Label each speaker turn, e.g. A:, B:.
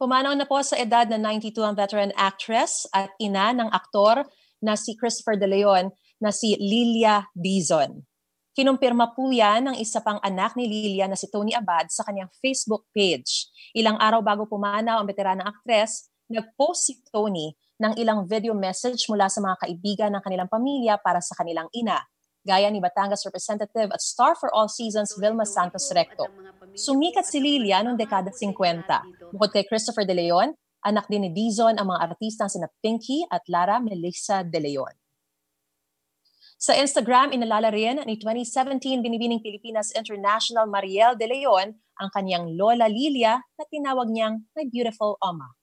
A: Pumanaw na po sa edad na 92 ang veteran actress at ina ng aktor na si Christopher De Leon na si Lilia Dizon. Kinumpirma po yan ng isa pang anak ni Lilia na si Tony Abad sa kanyang Facebook page. Ilang araw bago pumanaw ang veteranang aktres, nag-post si Tony ng ilang video message mula sa mga kaibigan ng kanilang pamilya para sa kanilang ina, gaya ni Batangas Representative at star for all seasons Vilma Santos Recto. Sumikat si Lilia noong dekada 50. Bukod kay Christopher De Leon, anak din ni Dizon ang mga artistang sina Pinky at Lara Melissa De Leon. Sa Instagram, inalala rin ni 2017 Binibining Pilipinas International Mariel De Leon ang kanyang lola Lilia na tinawag niyang My Beautiful Oma.